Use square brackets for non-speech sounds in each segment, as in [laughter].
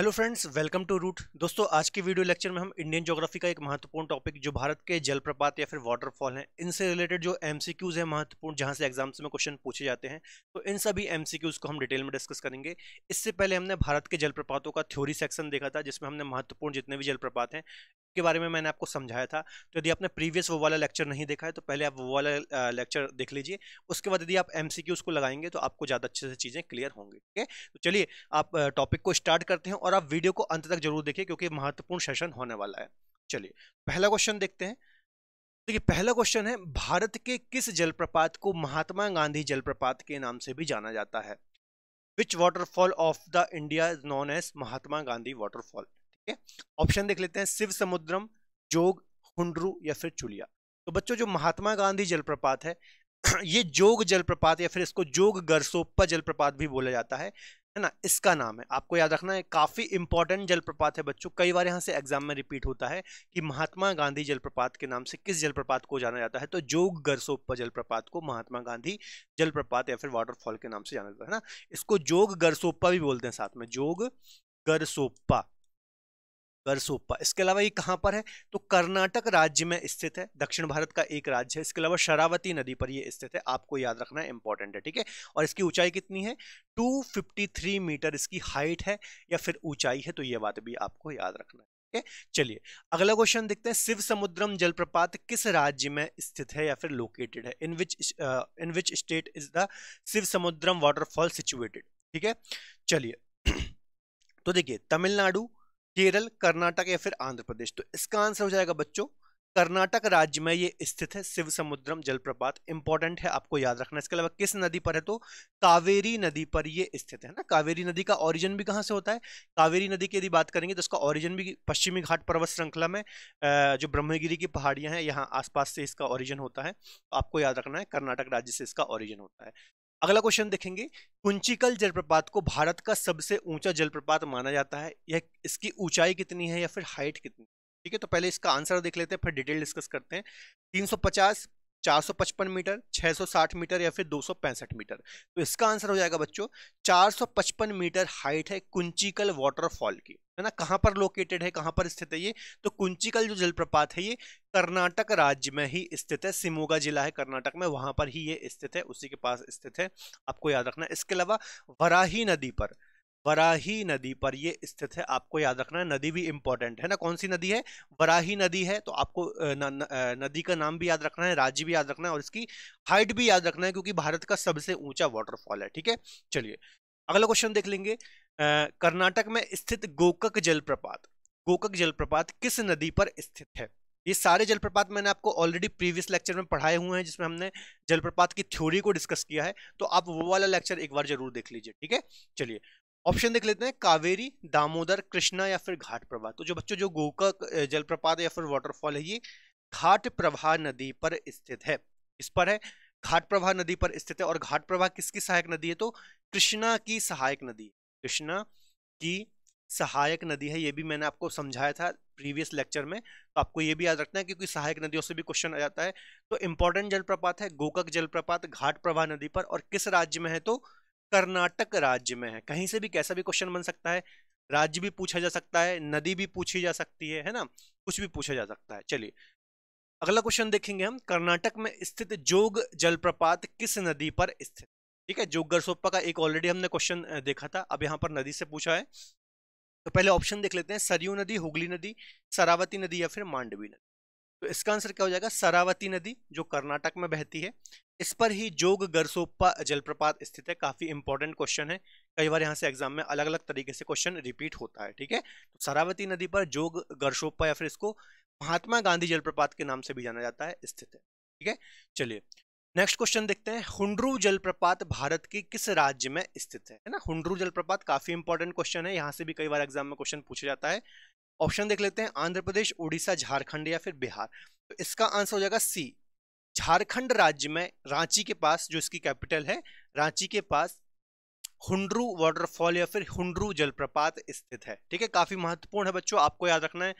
hello friends welcome to Root दोस्तों आज की वीडियो लेक्चर में हम इंडियन ज्योग्राफी का एक महत्वपूर्ण टॉपिक जो भारत के जलप्रपात या फिर वाटरफॉल हैं इनसे रिलेटेड जो एमसीक्यूज हैं महत्वपूर्ण जहां से एग्जाम्स में क्वेश्चन पूछे जाते हैं तो इन सभी एमसीक्यूज को हम डिटेल में डिस्कस करेंगे इससे पहले हमने भारत के जलप्रपातों का थ्योरी सेक्शन देखा था जिसमें हमने महत्वपूर्ण जितने भी जलप्रपात हैं के बारे में मैंने आपको समझाया था तो यदि आपने प्रीवियस वो वाला लेक्चर नहीं देखा है तो पहले आप वो वाला लेक्चर देख लीजिए उसके बाद यदि आप एम उसको लगाएंगे तो आपको ज़्यादा अच्छे से चीज़ें क्लियर होंगी ठीक है तो चलिए आप टॉपिक को स्टार्ट करते हैं और और आप वीडियो को अंत तक जरूर देखिए क्योंकि महत्वपूर्ण सेशन होने वाला है चलिए पहला क्वेश्चन देखते हैं देखिए पहला क्वेश्चन है भारत के किस जलप्रपात को महात्मा गांधी जलप्रपात के नाम से भी जाना जाता है which waterfall of the India is known as Mahatma Gandhi waterfall ठीक है ऑप्शन देख लेते हैं शिव समुद्रम जोग हुंडरू या फिर चुलिया तो बच्चों जो महात्मा गांधी जलप्रपात है [clears throat] ये जोग जलप्रपात या फिर इसको जोग गरसोप्पा जलप्रपात भी बोला जाता है है ना इसका नाम है आपको याद रखना है काफ़ी इंपॉर्टेंट जलप्रपात है बच्चों कई बार यहाँ से एग्जाम में रिपीट होता है कि महात्मा गांधी जलप्रपात के नाम से किस जलप्रपात को जाना जाता है तो जोग गरसोप्पा जलप्रपात को महात्मा गांधी जलप्रपात या फिर वाटरफॉल के नाम से जाना जाता है ना इसको जोग गरसोपा भी बोलते हैं साथ में जोग गरसोपा गरसोपा इसके अलावा ये कहाँ पर है तो कर्नाटक राज्य में स्थित है दक्षिण भारत का एक राज्य है इसके अलावा शरावती नदी पर ये स्थित है आपको याद रखना इंपॉर्टेंट है ठीक है और इसकी ऊंचाई कितनी है 253 मीटर इसकी हाइट है या फिर ऊंचाई है तो ये बात भी आपको याद रखना है ठीक है चलिए अगला क्वेश्चन देखते हैं शिव समुद्रम जलप्रपात किस राज्य में स्थित है या फिर लोकेटेड है in which in which state is the Shiva Samudram waterfall situated ठीक है चलिए [clears throat] तो देखिए तमिलनाडु केरल कर्नाटक या फिर आंध्र प्रदेश तो इसका आंसर हो जाएगा बच्चों कर्नाटक राज्य में ये स्थित है शिव समुद्रम जलप्रपात इंपॉर्टेंट है आपको याद रखना इसके अलावा किस नदी पर है तो कावेरी नदी पर ये स्थित है ना कावेरी नदी का ओरिजिन भी कहाँ से होता है कावेरी नदी की यदि बात करेंगे तो इसका ओरिजिन भी पश्चिमी घाट पर्वत श्रृंखला में जो ब्रह्मगिरी की पहाड़ियाँ हैं यहाँ आसपास से इसका ऑरिजन होता है तो आपको याद रखना है कर्नाटक राज्य से इसका ऑरिजन होता है अगला क्वेश्चन देखेंगे कुंचिकल जलप्रपात को भारत का सबसे ऊंचा जलप्रपात माना जाता है यह इसकी ऊंचाई कितनी है या फिर हाइट कितनी ठीक है तो पहले इसका आंसर देख लेते हैं फिर डिटेल डिस्कस करते हैं 350 455 मीटर 660 मीटर या फिर दो मीटर तो इसका आंसर हो जाएगा बच्चों 455 मीटर हाइट है कुंचिकल वाटरफॉल की है ना कहाँ पर लोकेटेड है कहाँ पर स्थित है ये तो कुंचिकल जो जलप्रपात है ये कर्नाटक राज्य में ही स्थित है सिमोगा जिला है कर्नाटक में वहाँ पर ही ये स्थित है उसी के पास स्थित है आपको याद रखना इसके अलावा वराही नदी पर वराही नदी पर ये स्थित है आपको याद रखना है नदी भी इम्पॉर्टेंट है ना कौन सी नदी है वराही नदी है तो आपको न, न, न, नदी का नाम भी याद रखना है राज्य भी याद रखना है और इसकी हाइट भी याद रखना है क्योंकि भारत का सबसे ऊंचा वाटरफॉल है ठीक है चलिए अगला क्वेश्चन देख लेंगे कर्नाटक में स्थित गोकक जलप्रपात गोकक जलप्रपात किस नदी पर स्थित है ये सारे जलप्रपात मैंने आपको ऑलरेडी प्रीवियस लेक्चर में पढ़ाए हुए हैं जिसमें हमने जलप्रपात की थ्योरी को डिस्कस किया है तो आप वो वाला लेक्चर एक बार जरूर देख लीजिए ठीक है चलिए ऑप्शन देख लेते हैं कावेरी दामोदर कृष्णा या फिर घाट प्रवाह तो जो बच्चों जो गोकक जलप्रपात या फिर वाटरफॉल है ये घाट प्रवाह नदी पर स्थित है इस पर है घाटप्रभा नदी पर स्थित है और घाटप्रभा किसकी सहायक नदी है तो कृष्णा की सहायक नदी कृष्णा की सहायक नदी है ये भी मैंने आपको समझाया था प्रीवियस लेक्चर में तो आपको ये भी याद रखना है क्योंकि सहायक नदियों से भी क्वेश्चन आ जाता है तो इंपॉर्टेंट जलप्रपात है गोकक जलप्रपात घाट प्रभा नदी पर और किस राज्य में है तो कर्नाटक राज्य में है कहीं से भी कैसा भी क्वेश्चन बन सकता है राज्य भी पूछा जा सकता है नदी भी पूछी जा सकती है है ना कुछ भी पूछा जा सकता है चलिए अगला क्वेश्चन देखेंगे हम कर्नाटक में स्थित जोग जलप्रपात किस नदी पर स्थित ठीक है जोग गरसोपा का एक ऑलरेडी हमने क्वेश्चन देखा था अब यहाँ पर नदी से पूछा है तो पहले ऑप्शन देख लेते हैं सरयू नदी हुगली नदी सरावती नदी या फिर मांडवी नदी तो इसका आंसर क्या हो जाएगा सरावती नदी जो कर्नाटक में बहती है इस पर ही जोग गरसोप्पा जलप्रपात स्थित है काफी इंपॉर्टेंट क्वेश्चन है कई बार यहाँ से एग्जाम में अलग अलग तरीके से क्वेश्चन रिपीट होता है ठीक है तो सरावती नदी पर जोग गरसोप्पा या फिर इसको महात्मा गांधी जलप्रपात के नाम से भी जाना जाता है स्थित है ठीक है चलिए नेक्स्ट क्वेश्चन देखते हैं हुंड्रू जलप्रपात भारत के किस राज्य में स्थित है ना हुंड्रू जलप्रपात काफी इंपॉर्टेंट क्वेश्चन है यहाँ से भी कई बार एग्जाम में क्वेश्चन पूछा जाता है ऑप्शन देख लेते हैं आंध्र प्रदेश उड़ीसा झारखंड या फिर बिहार तो इसका आंसर हो जाएगा सी झारखंड राज्य में रांची के पास जो इसकी कैपिटल है रांची के पास हुंड्रू वाटरफॉल या फिर हुंड्रू जलप्रपात स्थित है ठीक है काफी महत्वपूर्ण है बच्चों आपको याद रखना है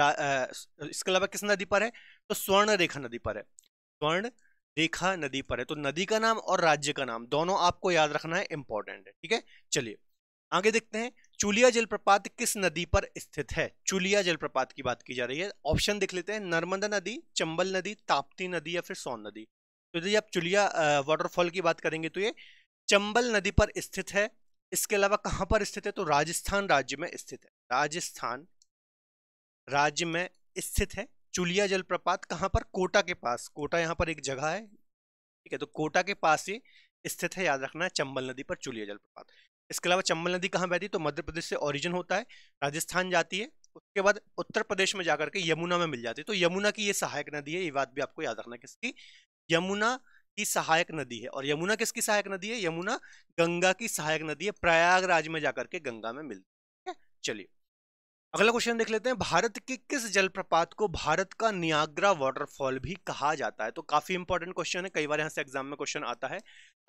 आ, इसके अलावा किस नदी पर है तो स्वर्ण रेखा नदी पर है स्वर्ण रेखा नदी पर है तो नदी का नाम और राज्य का नाम दोनों आपको याद रखना है इंपॉर्टेंट है ठीक है चलिए आगे देखते हैं चुलिया जलप्रपात किस नदी पर स्थित है चुलिया जलप्रपात की बात की जा रही है ऑप्शन देख लेते हैं नर्मदा नदी चंबल नदी ताप्ती नदी या फिर सोन नदी तो यदि आप चुलिया वाटरफॉल की बात करेंगे तो ये चंबल नदी पर स्थित है इसके अलावा कहां पर स्थित है तो राजस्थान राज्य में स्थित है राजस्थान राज्य में स्थित है चुलिया जलप्रपात कहां पर कोटा के पास कोटा यहाँ पर एक जगह है ठीक है तो कोटा के पास ही स्थित है याद रखना है चंबल नदी पर चुलिया जलप्रपात इसके अलावा चंबल नदी कहाँ बहती है तो मध्य प्रदेश से ओरिजिन होता है राजस्थान जाती है उसके बाद उत्तर प्रदेश में जाकर के यमुना में मिल जाती है तो यमुना की ये सहायक नदी है ये बात भी आपको याद रखना किसकी यमुना की सहायक नदी है और यमुना किसकी सहायक नदी है यमुना गंगा की सहायक नदी है प्रयागराज में जाकर के गंगा में मिलती है चलिए अगला क्वेश्चन देख लेते हैं भारत के किस जलप्रपात को भारत का नियाग्रा वाटरफॉल भी कहा जाता है तो काफी इंपॉर्टेंट क्वेश्चन है कई बार यहाँ से एग्जाम में क्वेश्चन आता है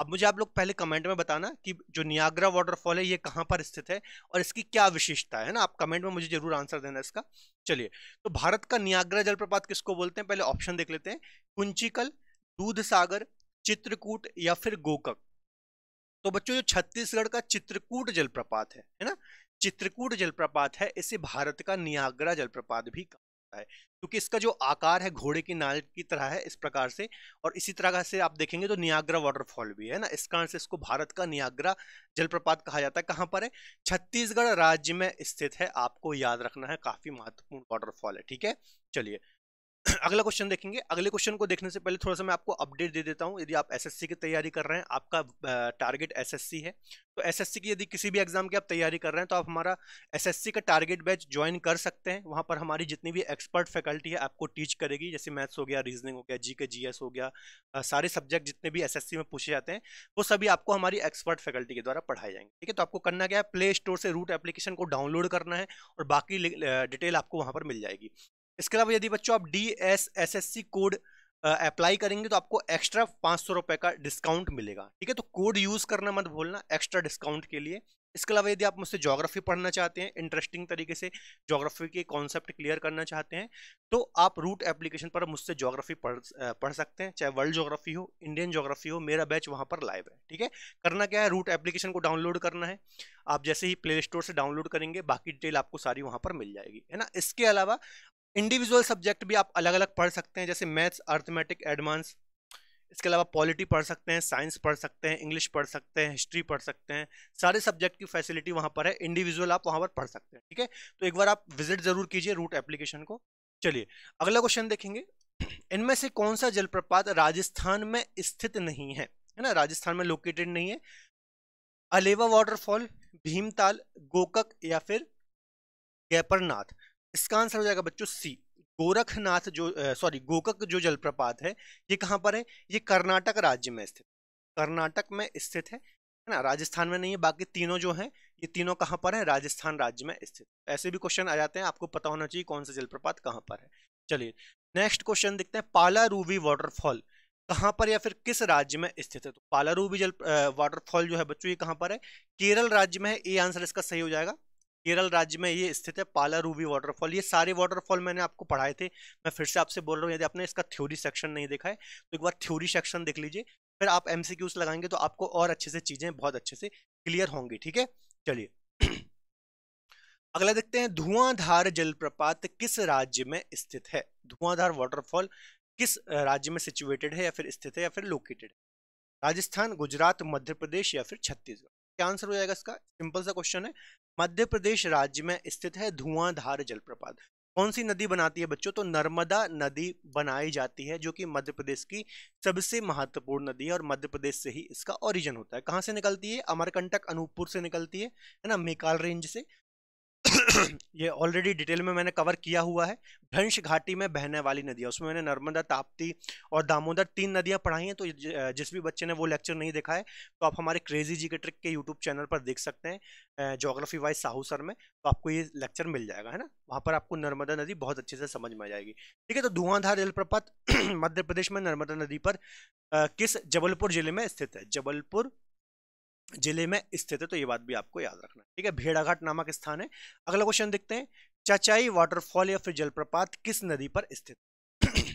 अब मुझे आप लोग पहले कमेंट में बताना कि जो नियाग्रा वाटरफॉल है ये कहाँ पर स्थित है और इसकी क्या विशेषता है ना आप कमेंट में मुझे जरूर आंसर देना इसका चलिए तो भारत का नियाग्रा जलप्रपात किसको बोलते हैं पहले ऑप्शन देख लेते हैं कुंचिकल दूध सागर चित्रकूट या फिर गोकक तो बच्चों जो छत्तीसगढ़ का चित्रकूट जलप्रपात है है ना चित्रकूट जलप्रपात है इसे भारत का नियाग्रा जलप्रपात भी कहा जाता है क्योंकि इसका जो आकार है घोड़े की नाल की तरह है इस प्रकार से और इसी तरह से आप देखेंगे तो नियाग्रा वाटरफॉल भी है ना इस कारण से इसको भारत का नियाग्रा जलप्रपात कहा जाता है कहाँ पर है छत्तीसगढ़ राज्य में स्थित है आपको याद रखना है काफी महत्वपूर्ण वाटरफॉल है ठीक है चलिए [clears throat] अगला क्वेश्चन देखेंगे अगले क्वेश्चन को देखने से पहले थोड़ा सा मैं आपको अपडेट दे देता हूँ यदि आप एसएससी की तैयारी कर रहे हैं आपका टारगेट एसएससी है तो एसएससी की यदि किसी भी एग्जाम की आप तैयारी कर रहे हैं तो आप हमारा एसएससी का टारगेट बैच ज्वाइन कर सकते हैं वहाँ पर हमारी जितनी भी एक्सपर्ट फैकल्टी है आपको टीच करेगी जैसे मैथ्स हो गया रीजनिंग हो गया जी के जी हो गया सारे सब्जेक्ट जितने भी एस में पूछे जाते हैं वो सभी आपको हमारी एक्सपर्ट फैकल्टी के द्वारा पढ़ाए जाएंगे ठीक है तो आपको करना क्या है प्ले स्टोर से रूट एप्लीकेशन को डाउनलोड करना है और बाकी डिटेल आपको वहाँ पर मिल जाएगी इसके अलावा यदि बच्चों आप D S S S C code apply करेंगे तो आपको एक्स्ट्रा पाँच सौ रुपये का डिस्काउंट मिलेगा ठीक है तो कोड यूज़ करना मत भूलना एक्स्ट्रा डिस्काउंट के लिए इसके अलावा यदि आप मुझसे जोग्राफी पढ़ना चाहते हैं इंटरेस्टिंग तरीके से ज्योग्राफी के कॉन्सेप्ट क्लियर करना चाहते हैं तो आप रूट एप्लीकेशन पर मुझसे जोग्राफी पढ़ पढ़ सकते हैं चाहे वर्ल्ड जोग्राफी हो इंडियन ज्योग्राफी हो मेरा बैच वहाँ पर लाइव है ठीक है करना क्या है रूट एप्लीकेशन को डाउनलोड करना है आप जैसे ही प्ले स्टोर से डाउनलोड करेंगे बाकी डिटेल आपको सारी वहाँ पर मिल जाएगी है ना इसके अलावा इंडिविजुअल सब्जेक्ट भी आप अलग अलग पढ़ सकते हैं जैसे मैथ्स अर्थमेटिक एडवांस इसके अलावा पॉलिटी पढ़ सकते हैं साइंस पढ़ सकते हैं इंग्लिश पढ़ सकते हैं हिस्ट्री पढ़ सकते हैं सारे सब्जेक्ट की फैसिलिटी वहाँ पर है इंडिविजुअल आप वहाँ पर पढ़ सकते हैं ठीक है तो एक बार आप विजिट जरूर कीजिए रूट एप्लीकेशन को चलिए अगला क्वेश्चन देखेंगे इनमें से कौन सा जलप्रपात राजस्थान में स्थित नहीं है है ना राजस्थान में लोकेटेड नहीं है अलेवा वाटरफॉल भीमताल गोकक या फिर गैपरनाथ इसका आंसर हो जाएगा बच्चों सी गोरखनाथ जो सॉरी गोकक जो जलप्रपात है ये कहाँ पर है ये कर्नाटक राज्य में स्थित कर्नाटक में स्थित है है ना राजस्थान में नहीं है बाकी तीनों जो हैं ये तीनों कहाँ पर है राजस्थान राज्य में स्थित ऐसे भी क्वेश्चन आ जाते हैं आपको पता होना चाहिए कौन सा जलप्रपात कहाँ पर है चलिए नेक्स्ट क्वेश्चन देखते हैं पाला वाटरफॉल कहाँ पर या फिर किस राज्य में स्थित है तो पाला जल वाटरफॉल जो है बच्चों ये कहाँ पर है केरल राज्य में है ए आंसर इसका सही हो जाएगा केरल राज्य में ये स्थित है पाला रूबी वाटरफॉल ये सारे वाटरफॉल मैंने आपको पढ़ाए थे मैं फिर से आपसे बोल रहा हूँ यदि आपने इसका थ्योरी सेक्शन नहीं देखा है तो एक बार थ्योरी सेक्शन देख लीजिए फिर आप एम लगाएंगे तो आपको और अच्छे से चीज़ें बहुत अच्छे से क्लियर होंगी ठीक है चलिए [clears throat] अगला देखते हैं धुआंधार जलप्रपात किस राज्य में स्थित है धुआंधार वाटरफॉल किस राज्य में सिचुएटेड है या फिर स्थित है या फिर लोकेटेड है राजस्थान गुजरात मध्य प्रदेश या फिर छत्तीसगढ़ क्या आंसर हो जाएगा इसका सिंपल सा क्वेश्चन है मध्य प्रदेश राज्य में स्थित है धुआंधार जलप्रपात कौन सी नदी बनाती है बच्चों तो नर्मदा नदी बनाई जाती है जो कि मध्य प्रदेश की सबसे महत्वपूर्ण नदी है और मध्य प्रदेश से ही इसका ओरिजिन होता है कहाँ से निकलती है अमरकंटक अनूपपुर से निकलती है है ना मेकाल रेंज से [clears throat] ये ऑलरेडी डिटेल में मैंने कवर किया हुआ है भ्रंश घाटी में बहने वाली नदियाँ उसमें मैंने नर्मदा ताप्ती और दामोदर तीन नदियाँ पढ़ाई हैं तो जिस भी बच्चे ने वो लेक्चर नहीं देखा है तो आप हमारे क्रेजी जी के ट्रिक के यूट्यूब चैनल पर देख सकते हैं जोग्राफी वाइज साहू सर में तो आपको ये लेक्चर मिल जाएगा है ना वहाँ पर आपको नर्मदा नदी बहुत अच्छे से समझ में आ जाएगी ठीक है तो धुआंधार जलप्रपात [clears throat] मध्य प्रदेश में नर्मदा नदी पर किस जबलपुर जिले में स्थित है जबलपुर जिले में स्थित है तो ये बात भी आपको याद रखना ठीक है भेड़ाघाट नामक स्थान है अगला क्वेश्चन देखते हैं चचाई वाटरफॉल या फिर जलप्रपात किस नदी पर स्थित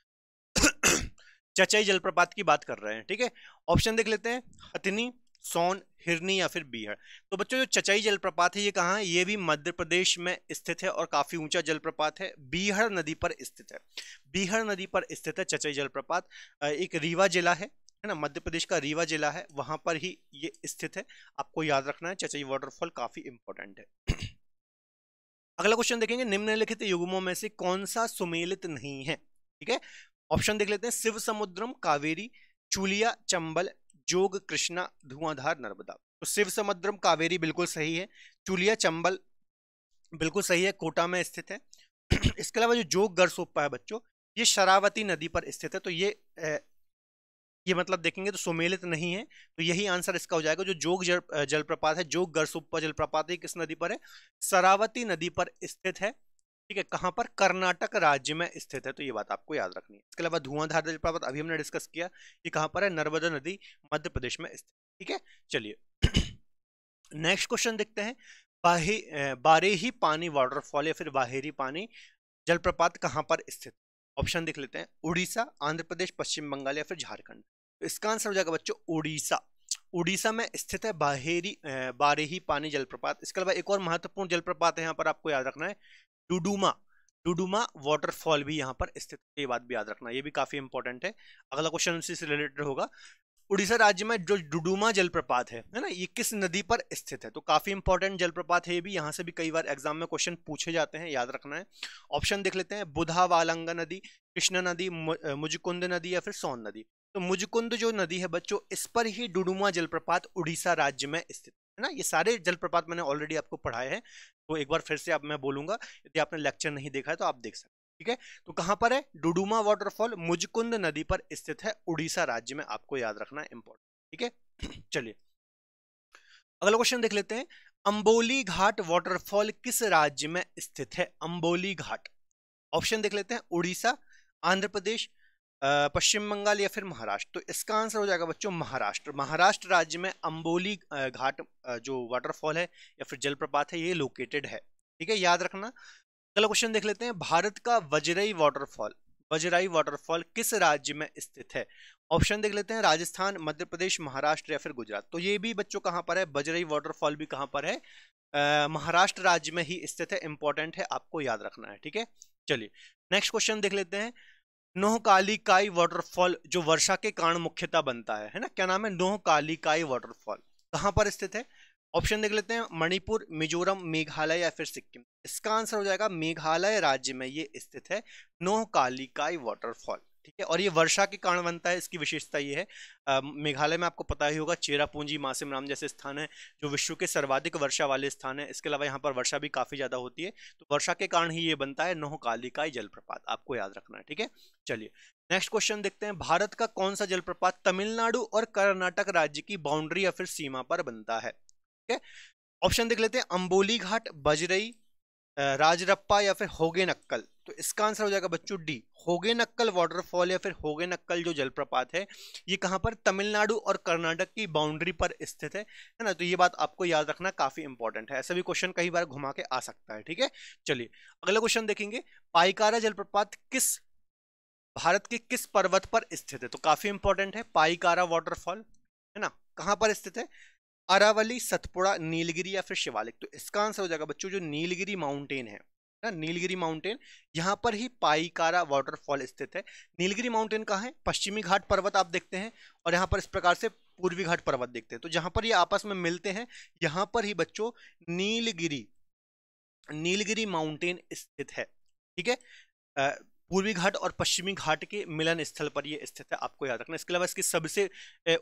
[coughs] [coughs] चचाई जलप्रपात की बात कर रहे हैं ठीक है ऑप्शन देख लेते हैं हथनी सोन हिरनी या फिर बीहड़ तो बच्चों जो चचाई जलप्रपात है ये कहाँ है ये भी मध्य प्रदेश में स्थित है और काफ़ी ऊंचा जलप्रपात है बीहड़ नदी पर स्थित है बीहड़ नदी पर स्थित है चचाई जलप्रपात एक रीवा जिला है है ना मध्य प्रदेश का रीवा जिला है वहां पर ही ये स्थित है आपको याद रखना है चचई वाटरफॉल काफी इंपॉर्टेंट है अगला क्वेश्चन देखेंगे निम्नलिखित युगमों में से कौन सा सुमेलित नहीं है ठीक है ऑप्शन देख लेते हैं शिव समुद्रम कावेरी चूलिया चंबल जोग कृष्णा धुआंधार नर्मदा तो शिव समुद्रम कावेरी बिल्कुल सही है चूलिया चंबल बिल्कुल सही है कोटा में स्थित है [clears throat] इसके अलावा जो जोग गरसोपा है बच्चों ये शरावती नदी पर स्थित है तो ये ये मतलब देखेंगे तो सुमेलित नहीं है तो यही आंसर इसका हो जाएगा जो जोग जल, जलप्रपात है जोग गरसुप्पा जलप्रपात है किस नदी पर है सरावती नदी पर स्थित है ठीक है कहाँ पर कर्नाटक राज्य में स्थित है तो ये बात आपको याद रखनी है इसके अलावा धुआंधार जलप्रपात अभी हमने डिस्कस किया कि कहाँ पर है नर्मदा नदी मध्य प्रदेश में स्थित ठीक है चलिए [clears throat] नेक्स्ट क्वेश्चन देखते हैं बाहे बारेही पानी वाटरफॉल या फिर बाहेरी पानी जलप्रपात कहाँ पर स्थित ऑप्शन देख लेते हैं उड़ीसा आंध्र प्रदेश पश्चिम बंगाल या फिर झारखंड तो इसका आंसर हो जाएगा बच्चों उड़ीसा उड़ीसा में स्थित है बाहेरी बारेही पानी जलप्रपात इसके अलावा एक और महत्वपूर्ण जलप्रपात है यहाँ पर आपको याद रखना है डुडुमा डुडुमा वाटरफॉल भी यहाँ पर स्थित है ये बात भी याद रखना ये भी काफ़ी इंपॉर्टेंट है अगला क्वेश्चन उसी से रिलेटेड होगा उड़ीसा राज्य में जो डुडुमा जलप्रपात है है ना ये किस नदी पर स्थित है तो काफ़ी इंपॉर्टेंट जलप्रपात है ये भी यहाँ से भी कई बार एग्जाम में क्वेश्चन पूछे जाते हैं याद रखना है ऑप्शन देख लेते हैं बुधा वालंगा नदी कृष्णा नदी मुजकुंद नदी या फिर सोन नदी तो मुजकुंद जो नदी है बच्चों इस पर ही डुडुमा जलप्रपात उड़ीसा राज्य में स्थित है ना ये सारे जलप्रपात मैंने ऑलरेडी आपको पढ़ाए हैं तो एक बार फिर से अब मैं बोलूंगा यदि आपने लेक्चर नहीं देखा है तो आप देख सकते ठीक है तो कहां पर है डुडुमा वाटरफॉल मुजकुंद नदी पर स्थित है उड़ीसा राज्य में आपको याद रखना इंपॉर्टेंट ठीक है [clears throat] चलिए अगला क्वेश्चन देख लेते हैं अंबोली घाट वाटरफॉल किस राज्य में स्थित है अंबोली घाट ऑप्शन देख लेते हैं उड़ीसा आंध्र प्रदेश पश्चिम बंगाल या फिर महाराष्ट्र तो इसका आंसर हो जाएगा बच्चों महाराष्ट्र महाराष्ट्र राज्य में अंबोली घाट जो वाटरफॉल है या फिर जलप्रपात है ये लोकेटेड है ठीक है याद रखना अगला क्वेश्चन देख लेते हैं भारत का वजराई वाटरफॉल वजराई वाटरफॉल किस राज्य में स्थित है ऑप्शन देख लेते हैं राजस्थान मध्य प्रदेश महाराष्ट्र या फिर गुजरात तो ये भी बच्चों कहाँ पर है बजरई वाटरफॉल भी कहाँ पर है महाराष्ट्र राज्य में ही स्थित है इंपॉर्टेंट है आपको याद रखना है ठीक है चलिए नेक्स्ट क्वेश्चन देख लेते हैं नोहकालिकाई वाटरफॉल जो वर्षा के कारण मुख्यतः बनता है है ना क्या नाम है नोहकालिकाई वाटरफॉल कहाँ पर स्थित है ऑप्शन देख लेते हैं मणिपुर मिजोरम मेघालय या फिर सिक्किम इसका आंसर हो जाएगा मेघालय राज्य में ये स्थित है नोहकालिकाई कालिकाई वाटरफॉल ठीक है और ये वर्षा के कारण बनता है इसकी विशेषता ये है मेघालय में आपको पता ही होगा चेरापूंजी मासिम राम जैसे स्थान है जो विश्व के सर्वाधिक वर्षा वाले स्थान है इसके अलावा यहाँ पर वर्षा भी काफ़ी ज़्यादा होती है तो वर्षा के कारण ही ये बनता है नोहकालिकाई जलप्रपात आपको याद रखना है ठीक है चलिए नेक्स्ट क्वेश्चन देखते हैं भारत का कौन सा जलप्रपात तमिलनाडु और कर्नाटक राज्य की बाउंड्री या फिर सीमा पर बनता है ठीक है ऑप्शन देख लेते हैं अम्बोली घाट बजरई राजरप्पा या फिर होगे नक्कल तो इसका आंसर हो जाएगा बच्चों डी होगे नक्कल वाटरफॉल या फिर होगे नक्कल जो जलप्रपात है ये कहाँ पर तमिलनाडु और कर्नाटक की बाउंड्री पर स्थित है है ना तो ये बात आपको याद रखना काफ़ी इंपॉर्टेंट है ऐसा भी क्वेश्चन कई बार घुमा के आ सकता है ठीक है चलिए अगला क्वेश्चन देखेंगे पाइकारा जलप्रपात किस भारत के किस पर्वत पर स्थित है तो काफ़ी इंपॉर्टेंट है पाइकारा वाटरफॉल है ना कहाँ पर स्थित है अरावली सतपुड़ा नीलगिरी या फिर शिवालिक तो इसका आंसर हो जाएगा बच्चों जो नीलगिरी माउंटेन है ना नीलगिरी माउंटेन यहाँ पर ही पाईकारा वाटरफॉल स्थित है नीलगिरी माउंटेन कहाँ है पश्चिमी घाट पर्वत आप देखते हैं और यहाँ पर इस प्रकार से पूर्वी घाट पर्वत देखते हैं तो जहाँ पर ये आपस में मिलते हैं यहाँ पर ही बच्चों नीलगिरी नीलगिरी माउंटेन स्थित है ठीक है पूर्वी घाट और पश्चिमी घाट के मिलन स्थल पर ये स्थित है आपको याद रखना इसके अलावा इसकी सबसे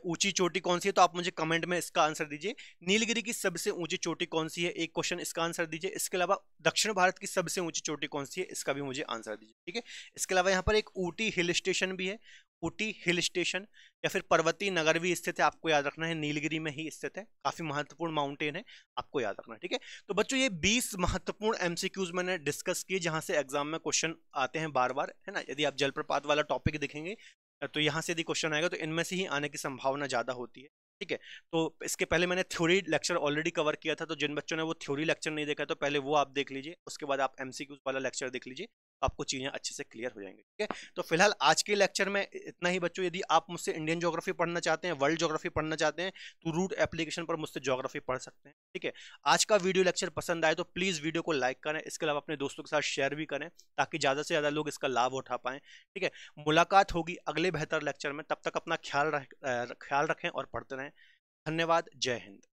ऊंची चोटी कौन सी है तो आप मुझे कमेंट में इसका आंसर दीजिए नीलगिरी की सबसे ऊंची चोटी कौन सी है एक क्वेश्चन इसका आंसर दीजिए इसके अलावा दक्षिण भारत की सबसे ऊंची चोटी कौन सी है इसका भी मुझे आंसर दीजिए ठीक है इसके अलावा यहाँ पर एक ऊटी हिल स्टेशन भी है ऊटी हिल स्टेशन या फिर पर्वती नगर भी स्थित है आपको याद रखना है नीलगिरी में ही स्थित है काफ़ी महत्वपूर्ण माउंटेन है आपको याद रखना है ठीक है तो बच्चों ये 20 महत्वपूर्ण एमसीक्यूज मैंने डिस्कस किए जहां से एग्जाम में क्वेश्चन आते हैं बार बार है ना यदि आप जलप्रपात वाला टॉपिक देखेंगे तो यहाँ से यदि क्वेश्चन आएगा तो इनमें से ही आने की संभावना ज़्यादा होती है ठीक है तो इसके पहले मैंने थ्योरी लेक्चर ऑलरेडी कवर किया था तो जिन बच्चों ने वो थ्योरी लेक्चर नहीं देखा तो पहले वो आप देख लीजिए उसके बाद आप एमसीक्यूज वाला लेक्चर देख लीजिए आपको चीज़ें अच्छे से क्लियर हो जाएंगी ठीक है तो फिलहाल आज के लेक्चर में इतना ही बच्चों यदि आप मुझसे इंडियन जोग्राफी पढ़ना चाहते हैं वर्ल्ड जोग्राफी पढ़ना चाहते हैं तो रूट एप्लीकेशन पर मुझसे जोग्राफी पढ़ सकते हैं ठीक है आज का वीडियो लेक्चर पसंद आए तो प्लीज़ वीडियो को लाइक करें इसके अलावा अपने दोस्तों के साथ शेयर भी करें ताकि ज़्यादा से ज़्यादा लोग इसका लाभ उठा पाएँ ठीक है मुलाकात होगी अगले बेहतर लेक्चर में तब तक अपना ख्याल रख ख्याल रखें और पढ़ते रहें धन्यवाद जय हिंद